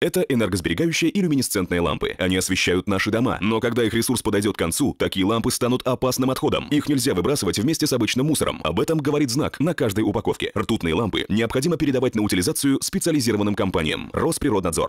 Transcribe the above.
Это энергосберегающие и люминесцентные лампы. Они освещают наши дома. Но когда их ресурс подойдет к концу, такие лампы станут опасным отходом. Их нельзя выбрасывать вместе с обычным мусором. Об этом говорит знак на каждой упаковке. Ртутные лампы необходимо передавать на утилизацию специализированным компаниям. Росприроднадзор.